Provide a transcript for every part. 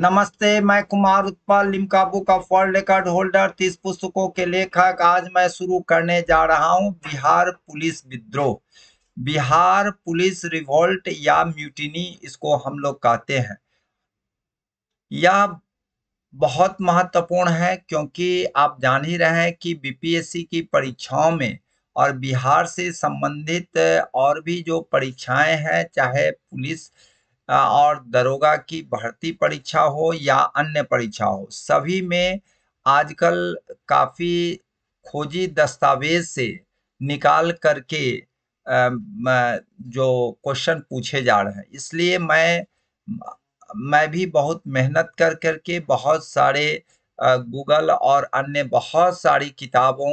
नमस्ते मैं कुमार उत्पाल लिमकाबू का वर्ल्ड रिकॉर्ड होल्डर तीस पुस्तकों के लेखक आज मैं शुरू करने जा रहा हूं बिहार पुलिस विद्रोह बिहार पुलिस रिवोल्ट या म्यूटिनी इसको हम लोग कहते हैं यह बहुत महत्वपूर्ण है क्योंकि आप जान ही रहे हैं कि बीपीएससी की परीक्षाओं में और बिहार से संबंधित और भी जो परीक्षाएं हैं चाहे पुलिस और दरोगा की भर्ती परीक्षा हो या अन्य परीक्षा हो सभी में आजकल काफ़ी खोजी दस्तावेज से निकाल करके जो क्वेश्चन पूछे जा रहे हैं इसलिए मैं मैं भी बहुत मेहनत कर करके बहुत सारे गूगल और अन्य बहुत सारी किताबों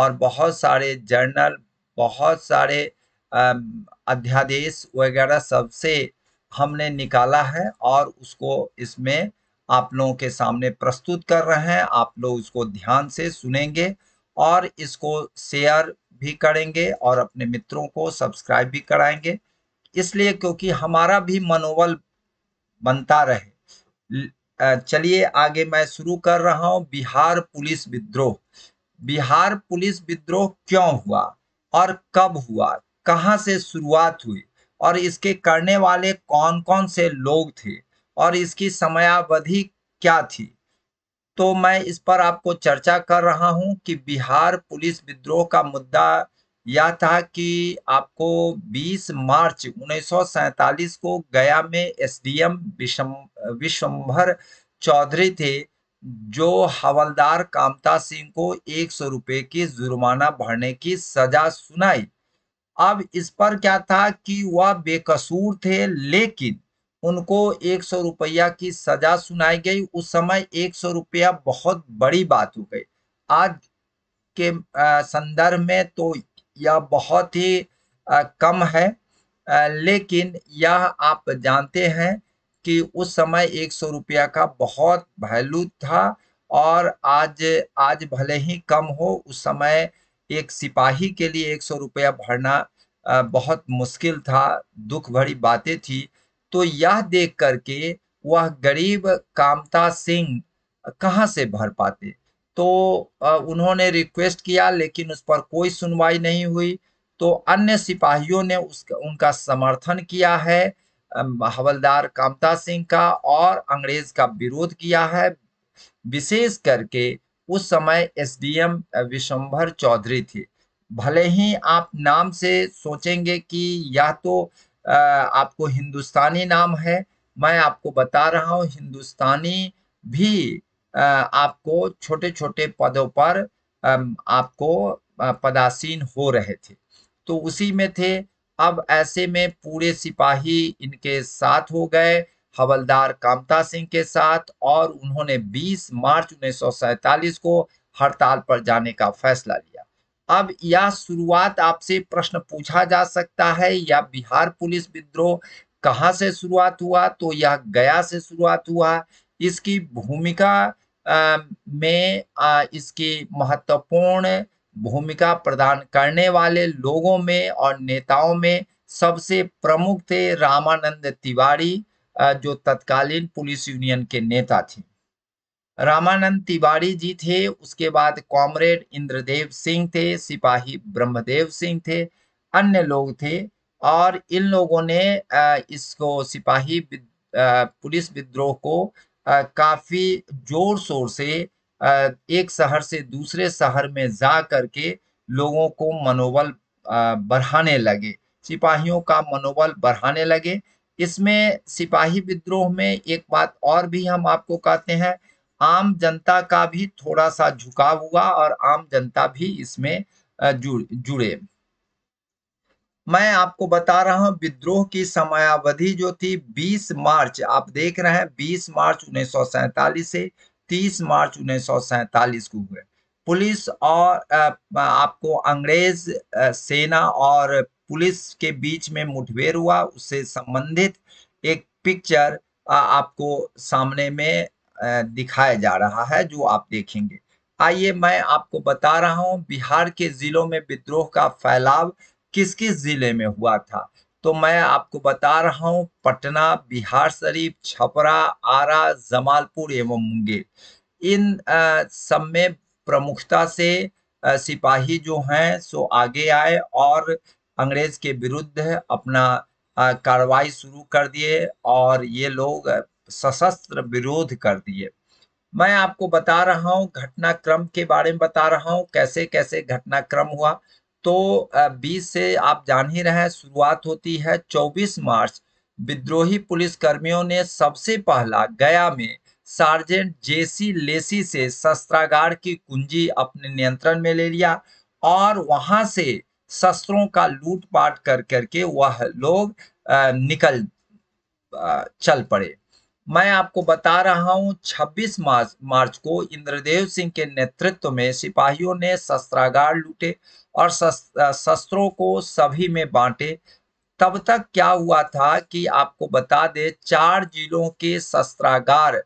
और बहुत सारे जर्नल बहुत सारे अध्यादेश वगैरह सबसे हमने निकाला है और उसको इसमें आप लोगों के सामने प्रस्तुत कर रहे हैं आप लोग उसको ध्यान से सुनेंगे और इसको शेयर भी करेंगे और अपने मित्रों को सब्सक्राइब भी कराएंगे इसलिए क्योंकि हमारा भी मनोबल बनता रहे चलिए आगे मैं शुरू कर रहा हूँ बिहार पुलिस विद्रोह बिहार पुलिस विद्रोह क्यों हुआ और कब हुआ कहाँ से शुरुआत हुई और इसके करने वाले कौन कौन से लोग थे और इसकी समयावधि क्या थी तो मैं इस पर आपको चर्चा कर रहा हूं कि बिहार पुलिस विद्रोह का मुद्दा यह था कि आपको 20 मार्च उन्नीस को गया में एसडीएम विशम चौधरी थे जो हवलदार कामता सिंह को एक सौ रुपये की जुर्माना भरने की सजा सुनाई अब इस पर क्या था कि वह बेकसूर थे लेकिन उनको एक सौ रुपया की सजा सुनाई गई उस समय एक सौ रुपया बहुत बड़ी बात हो गई आज के संदर्भ में तो यह बहुत ही कम है लेकिन यह आप जानते हैं कि उस समय एक सौ रुपया का बहुत वैल्यू था और आज आज भले ही कम हो उस समय एक सिपाही के लिए एक सौ रुपया भरना बहुत मुश्किल था दुख भरी बातें थी तो यह देख करके वह गरीब कामता सिंह कहाँ से भर पाते तो उन्होंने रिक्वेस्ट किया लेकिन उस पर कोई सुनवाई नहीं हुई तो अन्य सिपाहियों ने उसका उनका समर्थन किया है हवलदार कामता सिंह का और अंग्रेज का विरोध किया है विशेष करके उस समय एसडीएम विशंभर चौधरी थे भले ही आप नाम से सोचेंगे कि यह तो आपको हिंदुस्तानी नाम है मैं आपको बता रहा हूँ हिंदुस्तानी भी आपको छोटे छोटे पदों पर आपको पदासीन हो रहे थे तो उसी में थे अब ऐसे में पूरे सिपाही इनके साथ हो गए हवलदार कामता सिंह के साथ और उन्होंने 20 मार्च उन्नीस को हड़ताल पर जाने का फैसला लिया अब यह शुरुआत आपसे प्रश्न पूछा जा सकता है या बिहार पुलिस विद्रोह कहां से शुरुआत हुआ तो यह गया से शुरुआत हुआ इसकी भूमिका में आ, इसकी महत्वपूर्ण भूमिका प्रदान करने वाले लोगों में और नेताओं में सबसे प्रमुख थे रामानंद तिवारी जो तत्कालीन पुलिस यूनियन के नेता थे रामानंद तिवारी जी थे उसके बाद कॉमरेड इंद्रदेव सिंह थे सिपाही ब्रह्मदेव सिंह थे अन्य लोग थे और इन लोगों ने इसको सिपाही पुलिस विद्रोह को काफी जोर शोर से एक शहर से दूसरे शहर में जा करके लोगों को मनोबल बढ़ाने लगे सिपाहियों का मनोबल बढ़ाने लगे इसमें सिपाही विद्रोह में एक बात और भी हम आपको कहते हैं आम जनता का भी थोड़ा सा झुकाव हुआ और आम जनता भी इसमें जुड़ जुड़े मैं आपको बता रहा हूं विद्रोह की समयावधि जो थी 20 मार्च आप देख रहे हैं 20 मार्च उन्नीस से 30 मार्च उन्नीस को हुए पुलिस और आपको अंग्रेज सेना और पुलिस के बीच में मुठभेड़ हुआ उससे संबंधित एक पिक्चर आपको सामने में दिखाया जा रहा है जो आप देखेंगे आइए मैं आपको बता रहा हूं बिहार के जिलों में विद्रोह का फैलाव किस किस जिले में हुआ था तो मैं आपको बता रहा हूं पटना बिहार शरीफ छपरा आरा जमालपुर एवं मुंगेर इन सब में प्रमुखता से सिपाही जो हैं सो आगे आए और अंग्रेज के विरुद्ध अपना कार्रवाई शुरू कर दिए और ये लोग सशस्त्र विरोध कर दिए मैं आपको बता रहा हूँ घटनाक्रम के बारे में बता रहा हूँ कैसे कैसे घटनाक्रम हुआ तो 20 से आप जान ही रहे शुरुआत होती है 24 मार्च विद्रोही पुलिस कर्मियों ने सबसे पहला गया में सार्जेंट जेसी लेसी से शस्त्रागार की कुंजी अपने नियंत्रण में ले लिया और वहां से शस्त्रों का लूटपाट कर करके वह लोग निकल चल पड़े मैं आपको बता रहा हूं 26 मार्च मार्च को इंद्रदेव सिंह के नेतृत्व में सिपाहियों ने शस्त्रागार लूटे और शस्त्रों को सभी में बांटे तब तक क्या हुआ था कि आपको बता दे चार जिलों के शस्त्रागार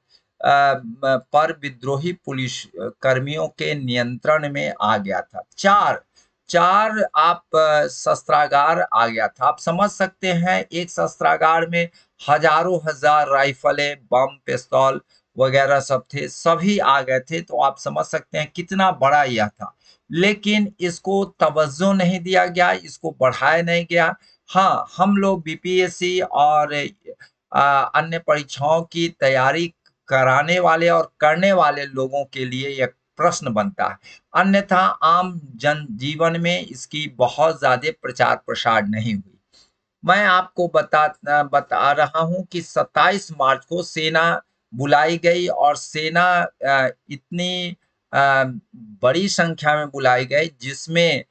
पर विद्रोही पुलिस कर्मियों के नियंत्रण में आ गया था चार चार आप शस्त्रागार आ गया था आप समझ सकते हैं एक शस्त्रागार में हजारों हजार राइफलें बम पिस्तौल वगैरह सब थे सभी आ गए थे तो आप समझ सकते हैं कितना बड़ा यह था लेकिन इसको तवज्जो नहीं दिया गया इसको बढ़ाया नहीं गया हाँ हम लोग बीपीएससी और अन्य परीक्षाओं की तैयारी कराने वाले और करने वाले लोगों के लिए यह प्रश्न बनता है अन्यथा आम जन जीवन में इसकी बहुत ज्यादा प्रचार प्रसार नहीं हुई मैं आपको बता बता रहा हूं कि 27 मार्च को सेना बुलाई गई और सेना इतनी बड़ी संख्या में बुलाई गई जिसमें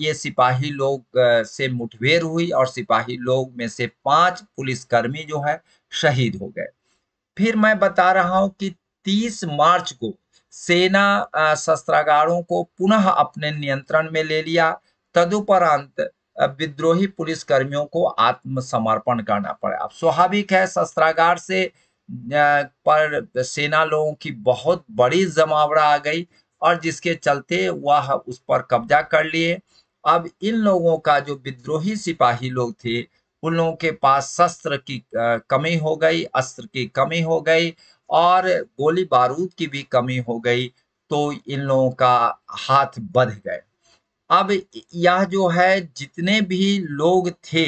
ये सिपाही लोग से मुठभेड़ हुई और सिपाही लोग में से पांच पुलिसकर्मी जो है शहीद हो गए फिर मैं बता रहा हूं कि 30 मार्च को सेना शस्त्रागारों को पुनः अपने नियंत्रण में ले लिया तदुपरांत विद्रोही पुलिस कर्मियों को आत्मसमर्पण करना पड़ा अब स्वाभाविक है शस्त्रागार से पर सेना लोगों की बहुत बड़ी जमावड़ा आ गई और जिसके चलते वह उस पर कब्जा कर लिए अब इन लोगों का जो विद्रोही सिपाही लोग थे उन लोगों के पास शस्त्र की कमी हो गई अस्त्र की कमी हो गई और गोली बारूद की भी कमी हो गई तो इन लोगों का हाथ बध गए अब यह जो है जितने भी लोग थे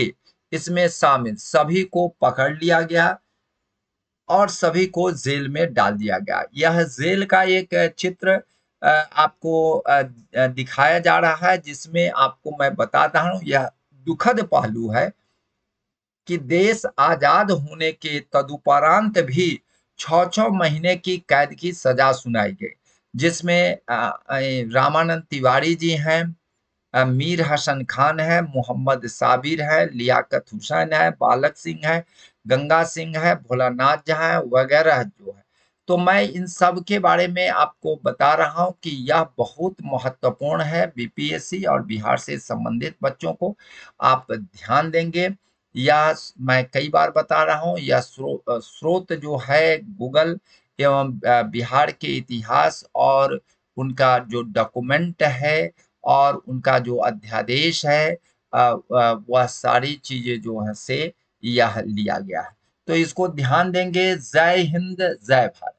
इसमें शामिल सभी को पकड़ लिया गया और सभी को जेल में डाल दिया गया यह जेल का एक चित्र आपको दिखाया जा रहा है जिसमें आपको मैं बताता हूँ यह दुखद पहलू है कि देश आजाद होने के तदुपरांत भी छ छ महीने की कैद की सजा सुनाई गई जिसमें रामानंद तिवारी जी हैं मीर हसन खान है मोहम्मद साबिर है लियाकत हुसैन है बालक सिंह है गंगा सिंह है भोलानाथ झा है वगैरह जो है तो मैं इन सब के बारे में आपको बता रहा हूँ कि यह बहुत महत्वपूर्ण है बीपीएससी और बिहार से संबंधित बच्चों को आप ध्यान देंगे या मैं कई बार बता रहा हूँ या स्रोत जो है गूगल एवं बिहार के इतिहास और उनका जो डॉक्यूमेंट है और उनका जो अध्यादेश है वह सारी चीजें जो है से यह लिया गया है तो इसको ध्यान देंगे जय हिंद जय भारत